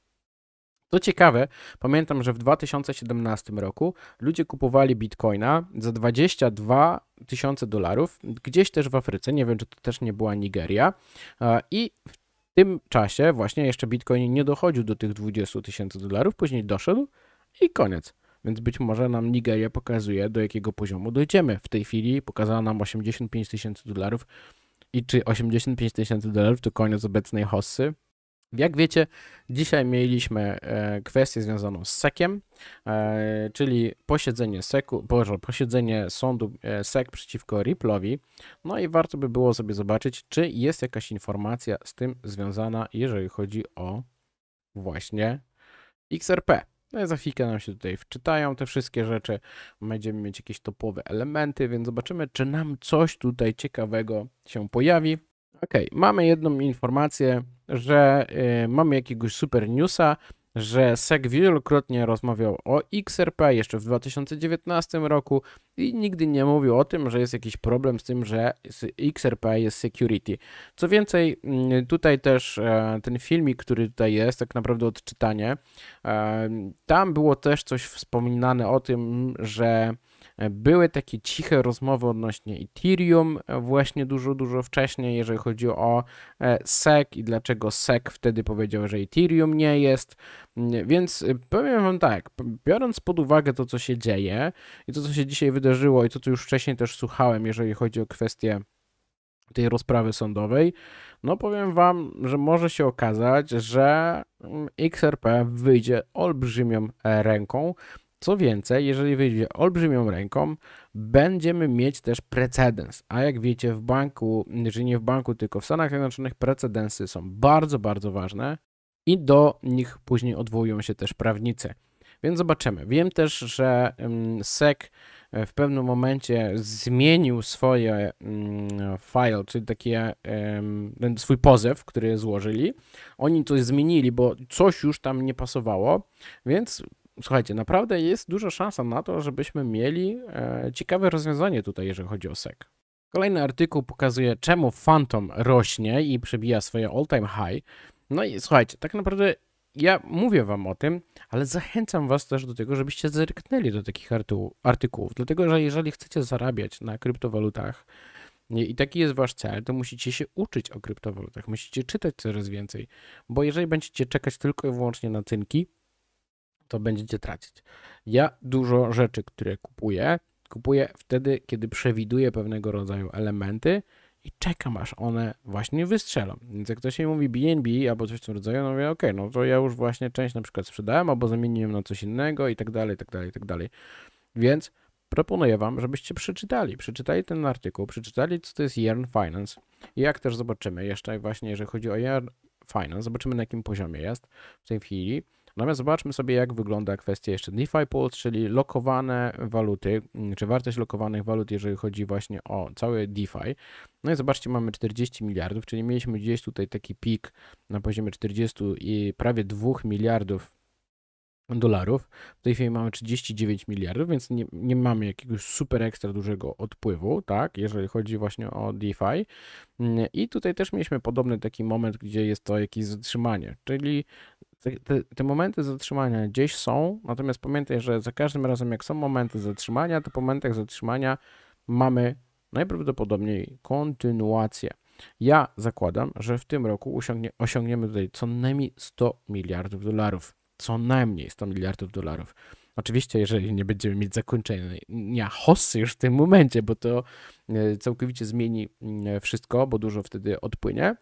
To ciekawe, pamiętam, że w 2017 roku ludzie kupowali bitcoina za 22 tysiące dolarów, gdzieś też w Afryce, nie wiem, czy to też nie była Nigeria, e, i w tym czasie właśnie jeszcze bitcoin nie dochodził do tych 20 tysięcy dolarów, później doszedł i koniec. Więc być może nam Nigeria pokazuje, do jakiego poziomu dojdziemy. W tej chwili pokazała nam 85 tysięcy dolarów. I czy 85 tysięcy dolarów to koniec obecnej hossy? Jak wiecie, dzisiaj mieliśmy e, kwestię związaną z SEC-iem, e, czyli posiedzenie seku, boże, posiedzenie sądu e, sek przeciwko Ripple'owi. No i warto by było sobie zobaczyć, czy jest jakaś informacja z tym związana, jeżeli chodzi o właśnie XRP. No i za chwilkę nam się tutaj wczytają te wszystkie rzeczy. Będziemy mieć jakieś topowe elementy, więc zobaczymy, czy nam coś tutaj ciekawego się pojawi. OK, mamy jedną informację, że y, mamy jakiegoś super newsa, że SEC wielokrotnie rozmawiał o XRP jeszcze w 2019 roku i nigdy nie mówił o tym, że jest jakiś problem z tym, że XRP jest security. Co więcej, mm, tutaj też e, ten filmik, który tutaj jest, tak naprawdę odczytanie, e, tam było też coś wspominane o tym, że były takie ciche rozmowy odnośnie Ethereum e, właśnie dużo, dużo wcześniej, jeżeli chodzi o e, SEC i dlaczego SEC wtedy powiedział, że Ethereum nie jest. Mm, więc e, powiem Wam tak, biorąc pod uwagę to, co się dzieje i to, co się dzisiaj wydarzyło i to, co już wcześniej też słuchałem, jeżeli chodzi o kwestię tej rozprawy sądowej, no powiem Wam, że może się okazać, że mm, XRP wyjdzie olbrzymią ręką co więcej, jeżeli wyjdzie olbrzymią ręką, będziemy mieć też precedens. A jak wiecie, w banku, czy nie w banku, tylko w Stanach Zjednoczonych, precedensy są bardzo, bardzo ważne i do nich później odwołują się też prawnicy. Więc zobaczymy. Wiem też, że mm, SEC w pewnym momencie zmienił swoje mm, file, czyli takie, ten swój pozew, który złożyli. Oni coś zmienili, bo coś już tam nie pasowało, więc słuchajcie, naprawdę jest duża szansa na to, żebyśmy mieli e, ciekawe rozwiązanie tutaj, jeżeli chodzi o SEC. Kolejny artykuł pokazuje, czemu Phantom rośnie i przebija swoje all-time high. No i słuchajcie, tak naprawdę ja mówię wam o tym, ale zachęcam was też do tego, żebyście zerknęli do takich artykułów, dlatego że jeżeli chcecie zarabiać na kryptowalutach i taki jest wasz cel, to musicie się uczyć o kryptowalutach, musicie czytać coraz więcej, bo jeżeli będziecie czekać tylko i wyłącznie na cynki, to będziecie tracić. Ja dużo rzeczy, które kupuję, kupuję wtedy, kiedy przewiduję pewnego rodzaju elementy i czekam, aż one właśnie wystrzelą. Więc jak ktoś mi mówi BNB albo coś w tym rodzaju, no mówię, ok, no to ja już właśnie część na przykład sprzedałem albo zamieniłem na coś innego i tak dalej, i tak dalej, i tak dalej. Więc proponuję Wam, żebyście przeczytali, przeczytali ten artykuł, przeczytali, co to jest Yearn Finance i jak też zobaczymy jeszcze właśnie, jeżeli chodzi o Yearn Finance, zobaczymy na jakim poziomie jest w tej chwili, Natomiast zobaczmy sobie, jak wygląda kwestia jeszcze DeFi Pools, czyli lokowane waluty, mm, czy wartość lokowanych walut, jeżeli chodzi właśnie o cały DeFi. No i zobaczcie, mamy 40 miliardów, czyli mieliśmy gdzieś tutaj taki pik na poziomie 40 i prawie 2 miliardów dolarów. W tej chwili mamy 39 miliardów, więc nie, nie mamy jakiegoś super ekstra dużego odpływu, tak, jeżeli chodzi właśnie o DeFi. Mm, I tutaj też mieliśmy podobny taki moment, gdzie jest to jakieś zatrzymanie, czyli te, te, momenty zatrzymania gdzieś są, natomiast pamiętaj, że za każdym razem, jak są momenty zatrzymania, to po momentach zatrzymania mamy najprawdopodobniej kontynuację. Ja zakładam, że w tym roku osiągnie, osiągniemy tutaj co najmniej 100 miliardów dolarów. Co najmniej 100 miliardów dolarów. Oczywiście, jeżeli nie będziemy mieć zakończenia hossy już w tym momencie, bo to e, całkowicie zmieni mm, e, wszystko, bo dużo wtedy odpłynie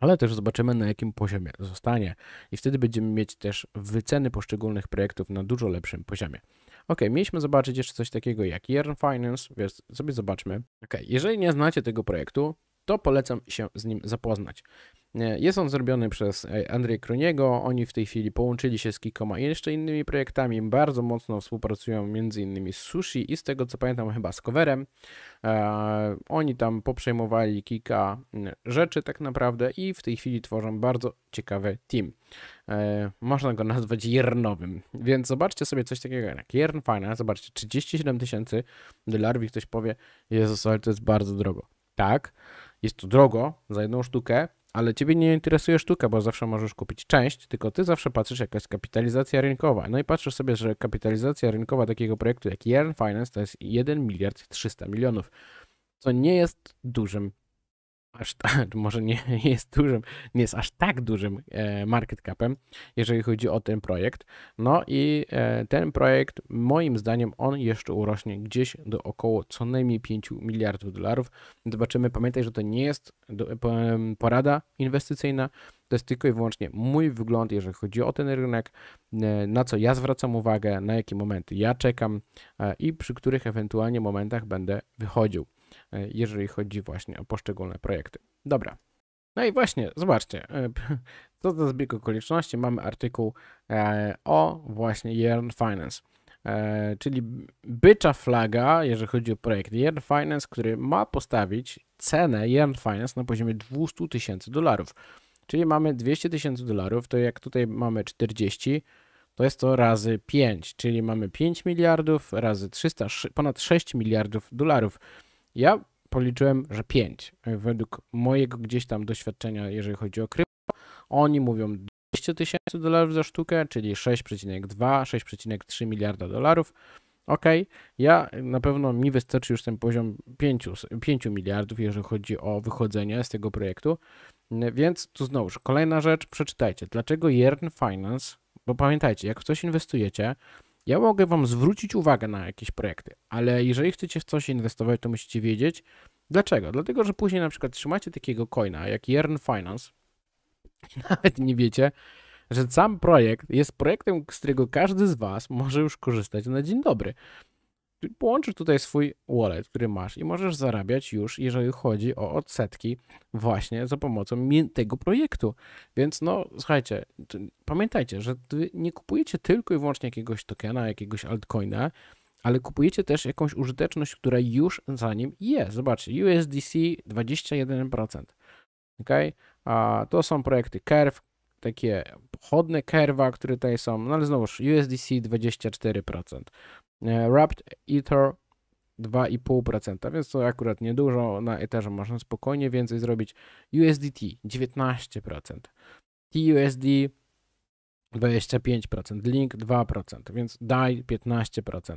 ale też zobaczymy na jakim poziomie zostanie i wtedy będziemy mieć też wyceny poszczególnych projektów na dużo lepszym poziomie. Ok, mieliśmy zobaczyć jeszcze coś takiego jak Yearn Finance, więc sobie zobaczmy. Ok, jeżeli nie znacie tego projektu, to polecam się z nim zapoznać. Jest on zrobiony przez e, Andrzeja Kroniego. Oni w tej chwili połączyli się z kilkoma jeszcze innymi projektami. Bardzo mocno współpracują między innymi z Sushi i z tego co pamiętam chyba z Coverem. E, oni tam poprzejmowali kilka mm, rzeczy tak naprawdę i w tej chwili tworzą bardzo ciekawy team. E, można go nazwać jernowym. Więc zobaczcie sobie coś takiego jak Jern Finance. Zobaczcie, 37 tysięcy dolarów i ktoś powie, Jezus, ale to jest bardzo drogo. Tak, jest to drogo za jedną sztukę, ale ciebie nie interesuje sztuka, bo zawsze możesz kupić część, tylko ty zawsze patrzysz jaka jest kapitalizacja rynkowa. No i patrzysz sobie, że kapitalizacja rynkowa takiego projektu jak Yearn Finance to jest 1 miliard 300 milionów, co nie jest dużym aż tak, może nie jest dużym, nie jest aż tak dużym e, market capem, jeżeli chodzi o ten projekt. No i e, ten projekt, moim zdaniem, on jeszcze urośnie gdzieś do około co najmniej 5 miliardów dolarów. Zobaczymy, pamiętaj, że to nie jest e, porada inwestycyjna, to jest tylko i wyłącznie mój wygląd, jeżeli chodzi o ten rynek, na co ja zwracam uwagę, na jakie momenty ja czekam i przy których ewentualnie momentach będę wychodził. E, jeżeli chodzi właśnie o poszczególne projekty. Dobra. No i właśnie, zobaczcie, e, co za zbieg okoliczności, mamy artykuł e, o właśnie Yearn Finance, czyli bycza flaga, jeżeli chodzi o projekt Yearn Finance, który ma postawić cenę Yearn Finance na poziomie 200 tysięcy dolarów. Czyli mamy 200 tysięcy dolarów, to jak tutaj mamy 40, to jest to razy 5, czyli mamy 5 miliardów razy 300, ponad 6 miliardów dolarów. Ja policzyłem, że 5 e, według mojego gdzieś tam doświadczenia, jeżeli chodzi o krypto. Oni mówią 200 tysięcy dolarów za sztukę, czyli 6,2, 6,3 miliarda dolarów. Ok, ja na pewno mi wystarczy już ten poziom 5, 5 miliardów, jeżeli chodzi o wychodzenie z tego projektu. E, więc tu znowuż kolejna rzecz, przeczytajcie, dlaczego Yearn Finance, bo pamiętajcie, jak w coś inwestujecie, ja mogę Wam zwrócić uwagę na jakieś projekty, ale jeżeli chcecie w coś inwestować, to musicie wiedzieć dlaczego. Dlatego, że później na przykład trzymacie takiego coina jak Yearn Finance i nawet nie wiecie, że sam projekt jest projektem, z którego każdy z Was może już korzystać na dzień dobry połączysz tutaj swój wallet, który masz i możesz zarabiać już, jeżeli chodzi o odsetki właśnie za pomocą tego projektu. Więc no, słuchajcie, pamiętajcie, że nie kupujecie tylko i wyłącznie jakiegoś tokena, jakiegoś altcoina, ale kupujecie też jakąś użyteczność, która już za nim jest. Zobaczcie, USDC 21%. Okay? A to są projekty Curve, takie pochodne Kerwa, które tutaj są, no ale znowuż USDC 24%, e, Wrapped Ether 2,5%, więc to akurat niedużo, na Etherze można spokojnie więcej zrobić, USDT 19%, TUSD 25%, Link 2%, więc DAI 15%,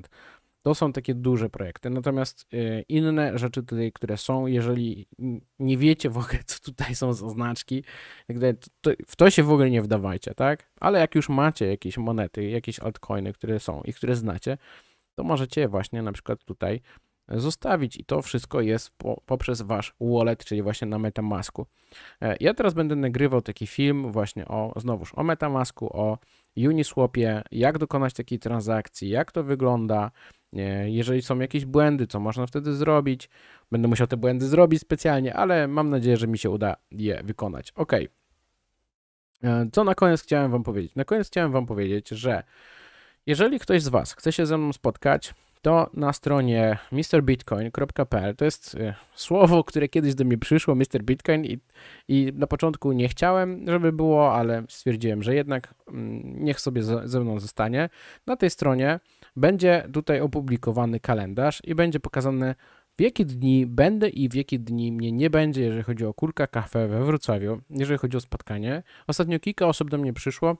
to są takie duże projekty. Natomiast y, inne rzeczy tutaj, które są, jeżeli nie wiecie w ogóle, co tutaj są za znaczki, w to się w ogóle nie wdawajcie, tak? Ale jak już macie jakieś monety, jakieś altcoiny, które są i które znacie, to możecie je właśnie na przykład tutaj zostawić i to wszystko jest po, poprzez wasz wallet, czyli właśnie na Metamasku. E, ja teraz będę nagrywał taki film właśnie o, znowuż o Metamasku, o Uniswapie, jak dokonać takiej transakcji, jak to wygląda, e, jeżeli są jakieś błędy, co można wtedy zrobić. Będę musiał te błędy zrobić specjalnie, ale mam nadzieję, że mi się uda je wykonać. Ok. E, co na koniec chciałem Wam powiedzieć? Na koniec chciałem Wam powiedzieć, że jeżeli ktoś z Was chce się ze mną spotkać, to na stronie mrbitcoin.pl to jest e, słowo, które kiedyś do mnie przyszło, Mr. Bitcoin i, i na początku nie chciałem, żeby było, ale stwierdziłem, że jednak mm, niech sobie ze mną zostanie. Na tej stronie będzie tutaj opublikowany kalendarz i będzie pokazane w jakie dni będę i w jakie dni mnie nie będzie, jeżeli chodzi o kulkę kafę we Wrocławiu, jeżeli chodzi o spotkanie. Ostatnio kilka osób do mnie przyszło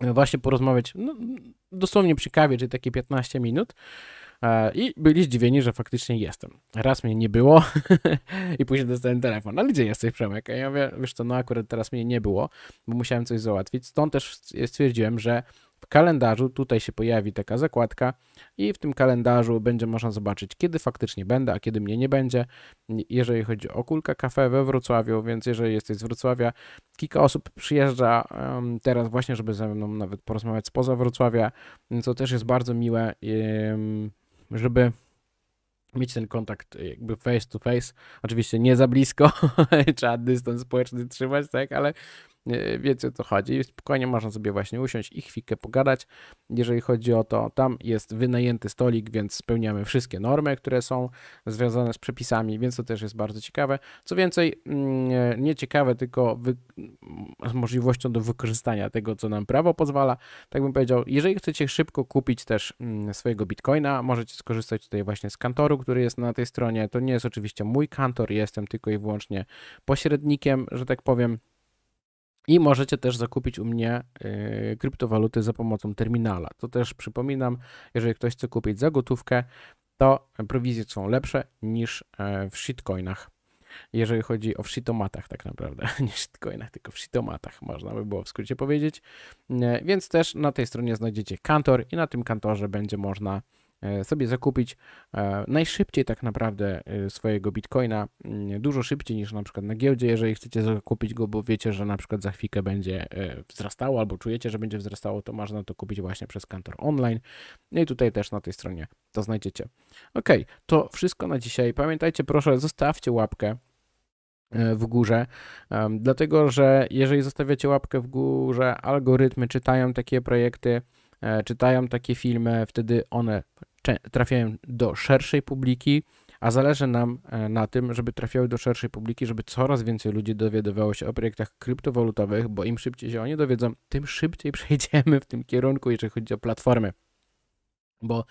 właśnie porozmawiać no, dosłownie przy kawie, czyli takie 15 minut. E, I byli zdziwieni, że faktycznie jestem. Raz mnie nie było i później dostałem telefon. No gdzie jesteś, Przemek? A ja mówię, wiesz co, no akurat teraz mnie nie było, bo musiałem coś załatwić. Stąd też stwierdziłem, że w kalendarzu. Tutaj się pojawi taka zakładka i w tym kalendarzu będzie można zobaczyć, kiedy faktycznie będę, a kiedy mnie nie będzie. Jeżeli chodzi o Kulka kafe we Wrocławiu, więc jeżeli jesteś z Wrocławia, kilka osób przyjeżdża teraz właśnie, żeby ze mną nawet porozmawiać spoza Wrocławia, co też jest bardzo miłe, żeby mieć ten kontakt jakby face to face. Oczywiście nie za blisko, trzeba dystans społeczny trzymać, tak, ale Y, wiecie o co chodzi. Spokojnie można sobie właśnie usiąść i chwilkę pogadać. Jeżeli chodzi o to, tam jest wynajęty stolik, więc spełniamy wszystkie normy, które są związane z przepisami, więc to też jest bardzo ciekawe. Co więcej, mm, nie ciekawe, tylko wy... z możliwością do wykorzystania tego, co nam prawo pozwala. Tak bym powiedział, jeżeli chcecie szybko kupić też mm, swojego bitcoina, możecie skorzystać tutaj właśnie z kantoru, który jest na tej stronie. To nie jest oczywiście mój kantor, jestem tylko i wyłącznie pośrednikiem, że tak powiem. I możecie też zakupić u mnie y, kryptowaluty za pomocą terminala. To też przypominam, jeżeli ktoś chce kupić za gotówkę, to prowizje są lepsze niż e, w shitcoinach. Jeżeli chodzi o shitomatach tak naprawdę, nie shitcoinach, tylko w shitomatach można by było w skrócie powiedzieć. E, więc też na tej stronie znajdziecie kantor i na tym kantorze będzie można E, sobie zakupić e, najszybciej tak naprawdę e, swojego bitcoina, mm, dużo szybciej niż na przykład na giełdzie, jeżeli chcecie zakupić go, bo wiecie, że na przykład za chwilkę będzie wzrastało albo czujecie, że będzie wzrastało, to można to kupić właśnie przez kantor online. No i tutaj też na tej stronie to znajdziecie. Ok, to wszystko na dzisiaj. Pamiętajcie proszę, zostawcie łapkę w górze, dlatego że jeżeli zostawiacie łapkę w górze, algorytmy czytają takie projekty, czytają takie filmy, wtedy one trafiają do szerszej publiki, a zależy nam e, na tym, żeby trafiały do szerszej publiki, żeby coraz więcej ludzi dowiadywało się o projektach kryptowalutowych, bo im szybciej się oni dowiedzą, tym szybciej przejdziemy w tym kierunku, jeżeli chodzi o platformy. Bo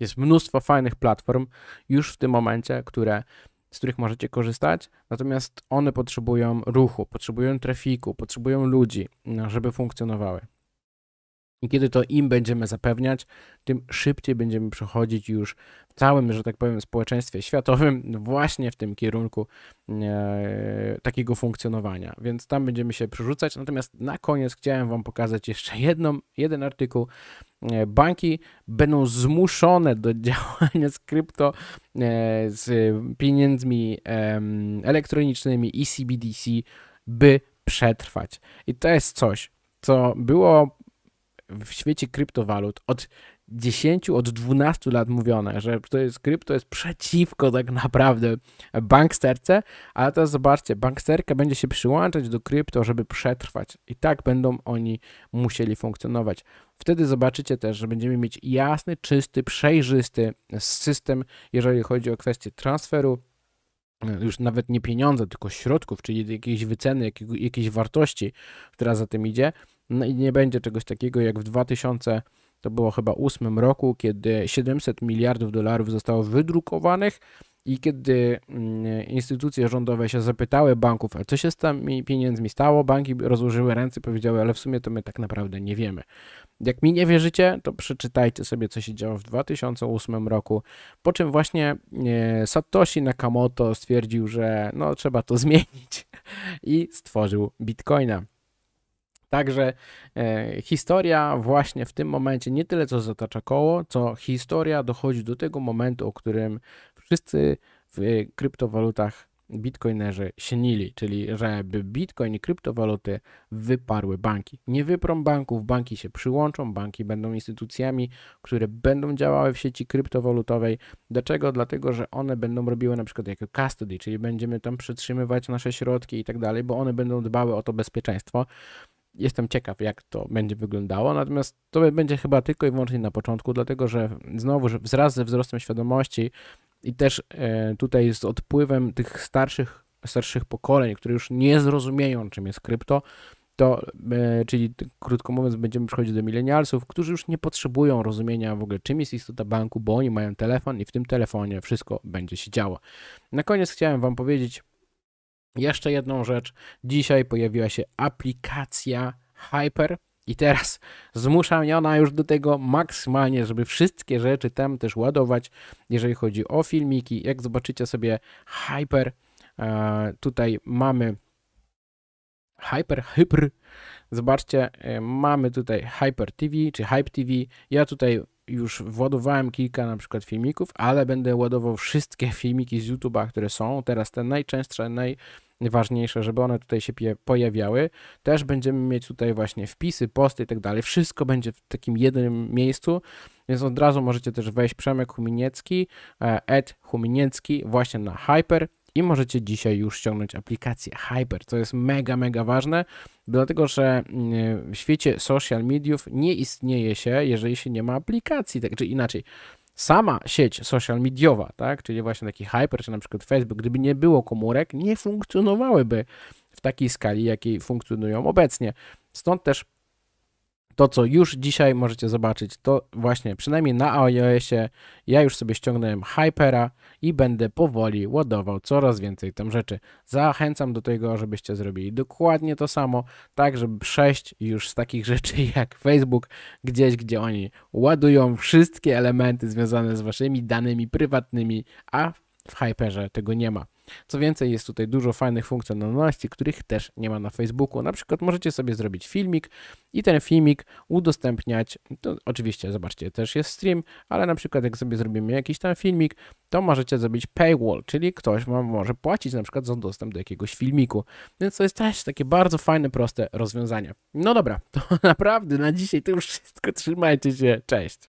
jest mnóstwo fajnych platform już w tym momencie, które, z których możecie korzystać, natomiast one potrzebują ruchu, potrzebują trafiku, potrzebują ludzi, no, żeby funkcjonowały. I kiedy to im będziemy zapewniać, tym szybciej będziemy przechodzić już w całym, że tak powiem, społeczeństwie światowym właśnie w tym kierunku e, takiego funkcjonowania. Więc tam będziemy się przerzucać. Natomiast na koniec chciałem Wam pokazać jeszcze jedną, jeden artykuł. E, banki będą zmuszone do działania z krypto, e, z pieniędzmi e, elektronicznymi i CBDC, by przetrwać. I to jest coś, co było w świecie kryptowalut od 10, od 12 lat mówione, że to jest krypto, jest przeciwko tak naprawdę banksterce, ale teraz zobaczcie, banksterka będzie się przyłączać do krypto, żeby przetrwać i tak będą oni musieli funkcjonować. Wtedy zobaczycie też, że będziemy mieć jasny, czysty, przejrzysty system, jeżeli chodzi o kwestię transferu, już nawet nie pieniądze, tylko środków, czyli jakiejś wyceny, jakiej, jakiejś wartości, która za tym idzie. No i nie będzie czegoś takiego jak w 2000, to było chyba 8 roku, kiedy 700 miliardów dolarów zostało wydrukowanych i kiedy mm, instytucje rządowe się zapytały banków, a co się z tymi pieniędzmi stało, banki rozłożyły ręce, powiedziały, ale w sumie to my tak naprawdę nie wiemy. Jak mi nie wierzycie, to przeczytajcie sobie, co się działo w 2008 roku, po czym właśnie e, Satoshi Nakamoto stwierdził, że no, trzeba to zmienić i stworzył Bitcoina. Także e, historia właśnie w tym momencie nie tyle co zatacza koło, co historia dochodzi do tego momentu, o którym wszyscy w e, kryptowalutach bitcoinerzy śnili, czyli żeby bitcoin i kryptowaluty wyparły banki. Nie wyprą banków, banki się przyłączą, banki będą instytucjami, które będą działały w sieci kryptowalutowej. Dlaczego? Dlatego, że one będą robiły na przykład jako custody, czyli będziemy tam przytrzymywać nasze środki i tak dalej, bo one będą dbały o to bezpieczeństwo jestem ciekaw, jak to będzie wyglądało, natomiast to będzie chyba tylko i wyłącznie na początku, dlatego że znowu, że wraz ze wzrostem świadomości i też e, tutaj z odpływem tych starszych, starszych pokoleń, które już nie zrozumieją, czym jest krypto, to, e, czyli krótko mówiąc, będziemy przychodzić do milenialsów, którzy już nie potrzebują rozumienia w ogóle, czym jest istota banku, bo oni mają telefon i w tym telefonie wszystko będzie się działo. Na koniec chciałem Wam powiedzieć, jeszcze jedną rzecz. Dzisiaj pojawiła się aplikacja Hyper. I teraz zmusza mnie ona już do tego maksymalnie, żeby wszystkie rzeczy tam też ładować, jeżeli chodzi o filmiki. Jak zobaczycie sobie Hyper, e, tutaj mamy Hyper, Hyper. Zobaczcie, e, mamy tutaj Hyper TV czy Hype TV. Ja tutaj już władowałem kilka na przykład filmików, ale będę ładował wszystkie filmiki z YouTube'a, które są. Teraz te najczęstsze, naj, ważniejsze, żeby one tutaj się pojawiały. Też będziemy mieć tutaj właśnie wpisy, posty i tak dalej. Wszystko będzie w takim jednym miejscu, więc od razu możecie też wejść Przemek Huminiecki, Ed Huminiecki właśnie na Hyper i możecie dzisiaj już ściągnąć aplikację Hyper, co jest mega, mega ważne, dlatego że mm, w świecie social mediów nie istnieje się, jeżeli się nie ma aplikacji, tak czy inaczej sama sieć social mediowa, tak, czyli właśnie taki hyper, czy na przykład Facebook, gdyby nie było komórek, nie funkcjonowałyby w takiej skali, jakiej funkcjonują obecnie. Stąd też to, co już dzisiaj możecie zobaczyć, to właśnie przynajmniej na iOSie ja już sobie ściągnąłem Hypera i będę powoli ładował coraz więcej tam rzeczy. Zachęcam do tego, żebyście zrobili dokładnie to samo, tak żeby przejść już z takich rzeczy jak Facebook, gdzieś gdzie oni ładują wszystkie elementy związane z waszymi danymi prywatnymi, a w Hyperze tego nie ma. Co więcej, jest tutaj dużo fajnych funkcjonalności, których też nie ma na Facebooku. Na przykład możecie sobie zrobić filmik i ten filmik udostępniać. To oczywiście, zobaczcie, też jest stream, ale na przykład jak sobie zrobimy jakiś tam filmik, to możecie zrobić paywall, czyli ktoś wam może płacić na przykład za dostęp do jakiegoś filmiku. Więc to jest też takie bardzo fajne, proste rozwiązanie. No dobra, to naprawdę na dzisiaj to już wszystko. Trzymajcie się, cześć!